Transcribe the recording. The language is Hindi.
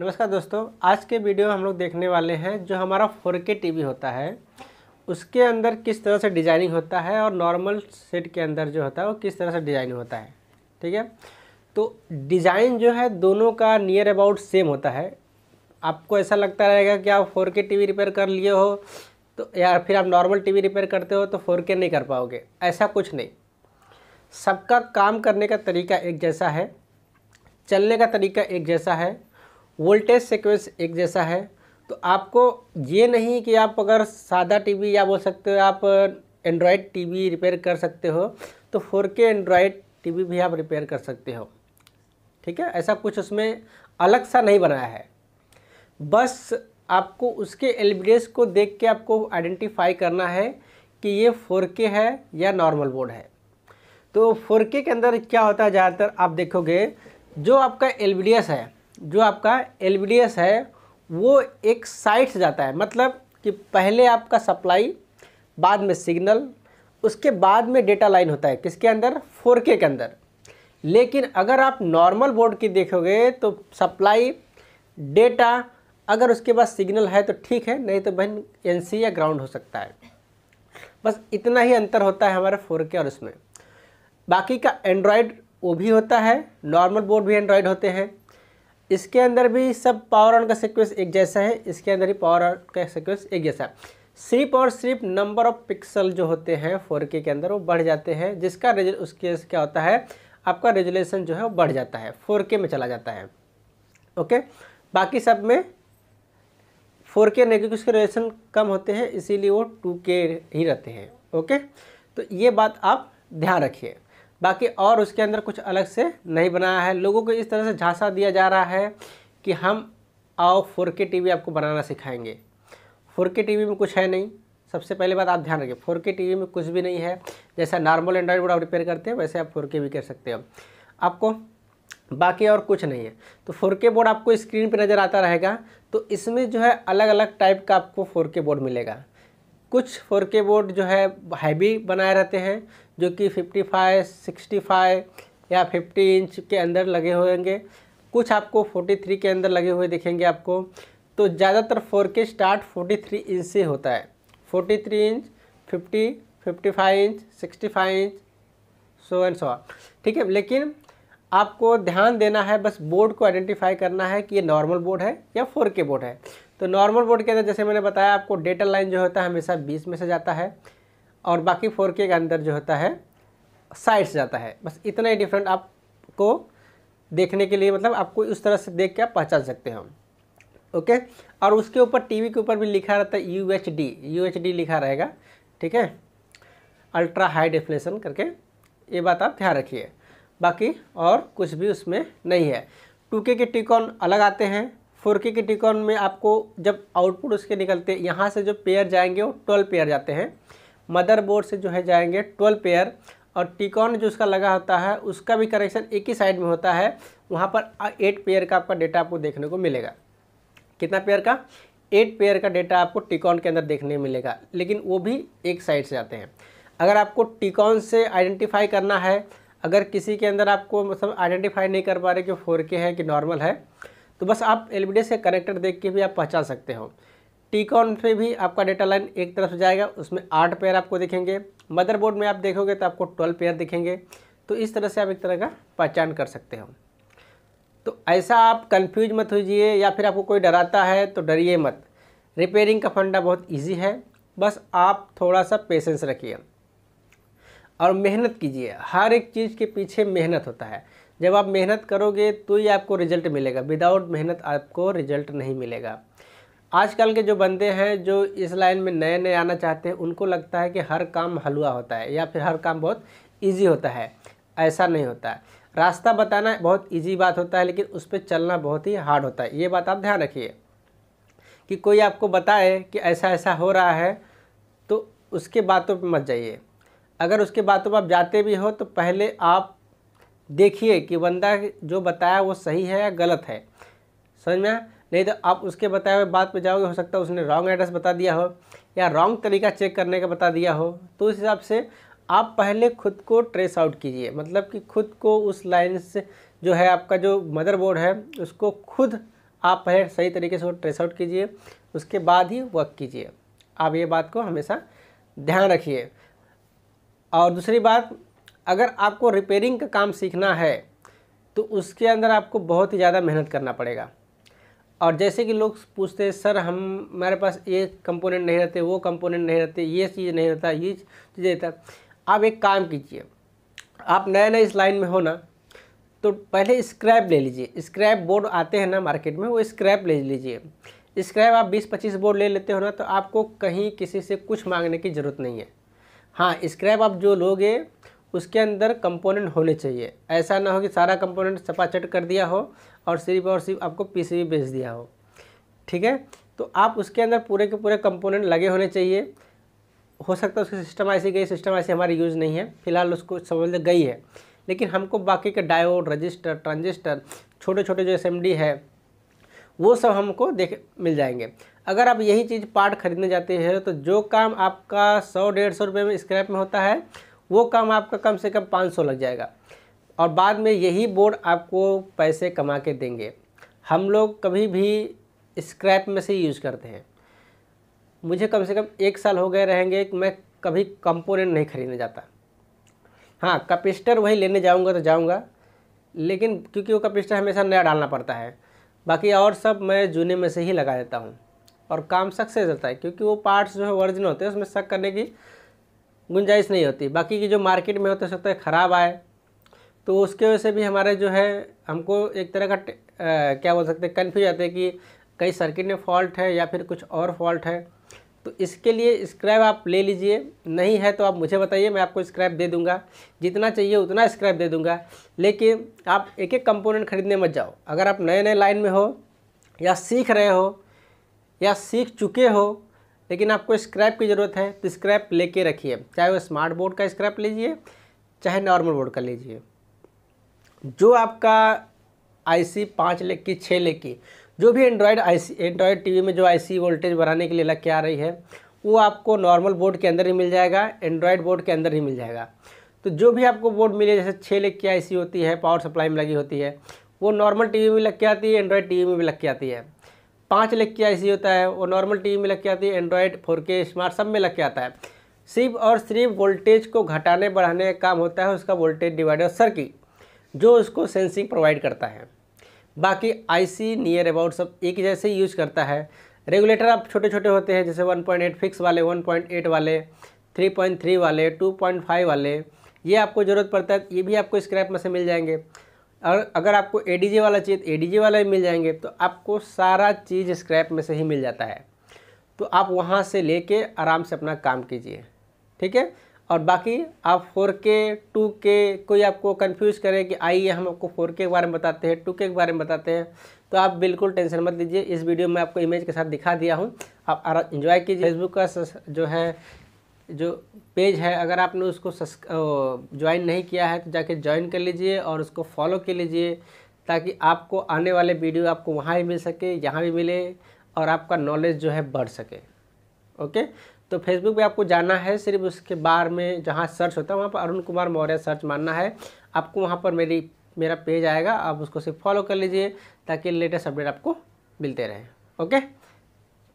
नमस्कार दोस्तों आज के वीडियो में हम लोग देखने वाले हैं जो हमारा 4K टीवी होता है उसके अंदर किस तरह से डिजाइनिंग होता है और नॉर्मल सेट के अंदर जो होता है वो किस तरह से डिजाइनिंग होता है ठीक है तो डिज़ाइन जो है दोनों का नियर अबाउट सेम होता है आपको ऐसा लगता रहेगा कि आप 4K टीवी रिपेयर कर लिए हो तो या फिर आप नॉर्मल टीवी रिपेयर करते हो तो 4K नहीं कर पाओगे ऐसा कुछ नहीं सबका काम करने का तरीका एक जैसा है चलने का तरीका एक जैसा है वोल्टेज सिक्वेंस एक जैसा है तो आपको ये नहीं कि आप अगर सादा टीवी या बोल सकते हो आप एंड्रॉयड टीवी रिपेयर कर सकते हो तो 4K एंड्रॉयड टी भी आप रिपेयर कर सकते हो ठीक है ऐसा कुछ उसमें अलग सा नहीं बनाया है बस आपको उसके एल को देख के आपको आइडेंटिफाई करना है कि ये 4K है या नॉर्मल बोर्ड है तो 4K के अंदर क्या होता है ज़्यादातर आप देखोगे जो आपका एल है जो आपका एल है वो एक साइड से जाता है मतलब कि पहले आपका सप्लाई बाद में सिग्नल उसके बाद में डेटा लाइन होता है किसके अंदर 4K के अंदर लेकिन अगर आप नॉर्मल बोर्ड की देखोगे तो सप्लाई डेटा अगर उसके बाद सिग्नल है तो ठीक है नहीं तो बहन एन या ग्राउंड हो सकता है बस इतना ही अंतर होता है हमारे फोर के और उसमें बाकी का एंड्रॉयड वो भी होता है नॉर्मल बोर्ड भी एंड्रॉयड होते हैं इसके अंदर भी सब पावर ऑन का सिक्वेंस एक जैसा है इसके अंदर ही पावर ऑन का सिक्वेंस एक जैसा है सिर्फ और सिर्फ नंबर ऑफ पिक्सल जो होते हैं फोर के अंदर वो बढ़ जाते हैं जिसका रिजल्ट उसके क्या होता है आपका रेजुलेशन जो है वो बढ़ जाता है फोर में चला जाता है ओके बाकी सब में फोर के नेगेटिव उसके रेजुलेशन कम होते हैं इसीलिए वो के ही रहते हैं ओके तो ये बात आप ध्यान रखिए बाकी और उसके अंदर कुछ अलग से नहीं बनाया है लोगों को इस तरह से झांसा दिया जा रहा है कि हम आओ फोर के टी आपको बनाना सिखाएंगे फोर के टी में कुछ है नहीं सबसे पहले बात आप ध्यान रखिए फोर के टी में कुछ भी नहीं है जैसा नॉर्मल एंड्रॉइड बोर्ड आप रिपेयर करते हैं वैसे आप फोर भी कर सकते हो आपको बाकी और कुछ नहीं है तो फोर के बोर्ड आपको स्क्रीन पर नज़र आता रहेगा तो इसमें जो है अलग अलग टाइप का आपको फोर के बोर्ड मिलेगा कुछ फोर के बोर्ड जो है हैवी बनाए रहते हैं जो कि फिफ्टी फाइव सिक्सटी फाइव या फिफ्टी इंच के अंदर लगे होंगे कुछ आपको फोर्टी थ्री के अंदर लगे हुए दिखेंगे आपको तो ज़्यादातर फोर के स्टार्ट 43 थ्री इंच से होता है forty three inch fifty fifty five inch sixty five inch so and so ठीक है लेकिन आपको ध्यान देना है बस बोर्ड को आइडेंटिफाई करना है कि ये नॉर्मल बोर्ड है या फोर के बोर्ड है तो नॉर्मल बोर्ड के अंदर जैसे मैंने बताया आपको डेटा लाइन जो होता है हमेशा बीस में से जाता है और बाकी फोर के अंदर जो होता है साइड से जाता है बस इतना ही डिफरेंट आपको देखने के लिए मतलब आपको उस तरह से देख के आप पहचान सकते हो ओके और उसके ऊपर टीवी के ऊपर भी लिखा रहता है U H D U H D लिखा रहेगा ठीक है अल्ट्रा हाई डेफिनेशन करके ये बात आप ध्यान रखिए बाकी और कुछ भी उसमें नहीं है टू के टिकॉन अलग आते हैं फोर के टिकॉन में आपको जब आउटपुट उसके निकलते यहाँ से जो पेयर जाएंगे वो ट्वेल्व पेयर जाते हैं मदरबोर्ड से जो है जाएंगे ट्वेल्व पेयर और टिकॉन जो उसका लगा होता है उसका भी कनेक्शन एक ही साइड में होता है वहाँ पर एट पेयर का आपका डेटा आपको देखने को मिलेगा कितना पेयर का एट पेयर का डेटा आपको टिकॉन के अंदर देखने मिलेगा लेकिन वो भी एक साइड से आते हैं अगर आपको टिकॉन से आइडेंटिफाई करना है अगर किसी के अंदर आपको मतलब आइडेंटिफाई नहीं कर पा रहे कि फोर के है कि नॉर्मल है तो बस आप एल से कनेक्टर देख के भी आप पहचान सकते हो टीकॉन पे भी आपका डेटा लाइन एक तरफ से जाएगा उसमें आठ पेयर आपको दिखेंगे मदरबोर्ड में आप देखोगे तो आपको ट्वेल्व पेयर दिखेंगे तो इस तरह से आप एक तरह का पहचान कर सकते हो तो ऐसा आप कंफ्यूज मत होइए या फिर आपको कोई डराता है तो डरिए मत रिपेयरिंग का फंडा बहुत इजी है बस आप थोड़ा सा पेशेंस रखिए और मेहनत कीजिए हर एक चीज़ के पीछे मेहनत होता है जब आप मेहनत करोगे तो ही आपको रिजल्ट मिलेगा विदाउट मेहनत आपको रिजल्ट नहीं मिलेगा आजकल के जो बंदे हैं जो इस लाइन में नए नए आना चाहते हैं उनको लगता है कि हर काम हलवा होता है या फिर हर काम बहुत ईजी होता है ऐसा नहीं होता है रास्ता बताना बहुत ईजी बात होता है लेकिन उस पर चलना बहुत ही हार्ड होता है ये बात आप ध्यान रखिए कि कोई आपको बताए कि ऐसा ऐसा हो रहा है तो उसके बातों पर मत जाइए अगर उसके बातों पर आप जाते भी हो तो पहले आप देखिए कि बंदा जो बताया वो सही है या गलत है समझ में नहीं तो आप उसके बताए हुए बात पे जाओगे हो सकता है उसने रॉन्ग एड्रेस बता दिया हो या रॉन्ग तरीका चेक करने का बता दिया हो तो उस हिसाब से आप पहले खुद को ट्रेस आउट कीजिए मतलब कि खुद को उस लाइन से जो है आपका जो मदरबोर्ड है उसको खुद आप पहले सही तरीके से ट्रेस आउट कीजिए उसके बाद ही वर्क कीजिए आप ये बात को हमेशा ध्यान रखिए और दूसरी बात अगर आपको रिपेयरिंग का काम सीखना है तो उसके अंदर आपको बहुत ही ज़्यादा मेहनत करना पड़ेगा और जैसे कि लोग पूछते हैं सर हम हमारे पास ये कंपोनेंट नहीं रहते वो कंपोनेंट नहीं रहते ये चीज़ नहीं रहता ये चीज़ रहता आप एक काम कीजिए आप नए नए इस लाइन में हो ना तो पहले स्क्रैप ले लीजिए स्क्रैप बोर्ड आते हैं ना मार्केट में वो स्क्रैप ले लीजिए स्क्रैप आप 20-25 बोर्ड ले लेते हो ना तो आपको कहीं किसी से कुछ मांगने की ज़रूरत नहीं है हाँ स्क्रैप आप जो लोगे उसके अंदर कंपोनेंट होने चाहिए ऐसा ना हो कि सारा कंपोनेंट सपाचट कर दिया हो और सिर्फ और सिर्फ आपको पीसीबी बेच दिया हो ठीक है तो आप उसके अंदर पूरे के पूरे कंपोनेंट लगे होने चाहिए हो सकता है उसकी सिस्टम ऐसी गई सिस्टम ऐसी हमारी यूज़ नहीं है फिलहाल उसको समझ गई है लेकिन हमको बाकी के डायोड रजिस्टर ट्रांजिस्टर छोटे छोटे जो एस है वो सब हमको देख मिल जाएंगे अगर आप यही चीज़ पार्ट खरीदने जाते हैं तो जो काम आपका सौ डेढ़ सौ रुपये में स्क्रैप में होता है वो काम आपका कम से कम 500 लग जाएगा और बाद में यही बोर्ड आपको पैसे कमा के देंगे हम लोग कभी भी स्क्रैप में से यूज़ करते हैं मुझे कम से कम एक साल हो गए रहेंगे कि मैं कभी कंपोनेंट नहीं खरीदने जाता हाँ कपिस्टर वही लेने जाऊँगा तो जाऊँगा लेकिन क्योंकि वो कपिस्टर हमेशा नया डालना पड़ता है बाकी और सब मैं जूने में से ही लगा देता हूँ और काम सक्सेस रहता है क्योंकि वो पार्ट्स जो है ओरिजिनल होते हैं उसमें शक करने की गुंजाइश नहीं होती बाकी की जो मार्केट में होते तो सकता है ख़राब आए तो उसके वजह से भी हमारे जो है हमको एक तरह का आ, क्या बोल सकते हैं कन्फ्यूज आते हैं कि कई सर्किट में फॉल्ट है या फिर कुछ और फॉल्ट है तो इसके लिए स्क्रैप आप ले लीजिए नहीं है तो आप मुझे बताइए मैं आपको स्क्रैप दे दूंगा जितना चाहिए उतना स्क्रैप दे दूंगा लेकिन आप एक एक कंपोनेंट खरीदने मत जाओ अगर आप नए नए लाइन में हो या सीख रहे हो या सीख चुके हो लेकिन आपको स्क्रैप की ज़रूरत है तो स्क्रैप लेके रखिए चाहे वो स्मार्ट बोर्ड का स्क्रैप लीजिए चाहे नॉर्मल बोर्ड का लीजिए जो आपका आई सी पाँच लेख की छः लेख की जो भी android I C android T में जो आई सी वोल्टेज बढ़ाने के लिए लग के आ रही है वो आपको नॉर्मल बोर्ड के अंदर ही मिल जाएगा एंड्रॉयड बोर्ड के अंदर ही मिल जाएगा तो जो भी आपको बोर्ड मिले जैसे छः लेख की आई सी होती है पावर सप्लाई में लगी होती है वो नॉर्मल टी में लग के आती है एंड्रॉयड टी में भी लग के आती है पाँच लग के आई होता है वो नॉर्मल टी में लग के आती है एंड्रॉयड फोर स्मार्ट सब में लग के आता है सिर्फ और सिर्फ वोल्टेज को घटाने बढ़ाने का काम होता है उसका वोल्टेज डिवाइडर सर्किट जो उसको सेंसिंग प्रोवाइड करता है बाकी आईसी नियर अबाउट सब एक जैसे ही यूज करता है रेगुलेटर आप छोटे छोटे होते हैं जैसे 1.8 फिक्स वाले 1.8 वाले 3.3 वाले 2.5 वाले ये आपको ज़रूरत पड़ता है ये भी आपको स्क्रैप में से मिल जाएंगे और अगर आपको ए वाला चाहिए तो ए वाला ही मिल जाएंगे तो आपको सारा चीज़ स्क्रैप में से ही मिल जाता है तो आप वहाँ से कर आराम से अपना काम कीजिए ठीक है और बाकी आप 4K 2K कोई आपको कंफ्यूज करे कि आइए हम आपको 4K के बारे में बताते हैं 2K के बारे में बताते हैं तो आप बिल्कुल टेंशन मत लीजिए इस वीडियो में आपको इमेज के साथ दिखा दिया हूँ आप इन्जॉय कीजिए फेसबुक का जो है जो पेज है अगर आपने उसको ज्वाइन नहीं किया है तो जाके ज्वाइन कर लीजिए और उसको फॉलो कर लीजिए ताकि आपको आने वाले वीडियो आपको वहाँ भी मिल सके यहाँ भी मिले और आपका नॉलेज जो है बढ़ सके ओके तो फेसबुक पे आपको जाना है सिर्फ उसके बार में जहाँ सर्च होता है वहाँ पर अरुण कुमार मौर्य सर्च मानना है आपको वहाँ पर मेरी मेरा पेज आएगा आप उसको सिर्फ फॉलो कर लीजिए ताकि लेटेस्ट अपडेट आपको मिलते रहे ओके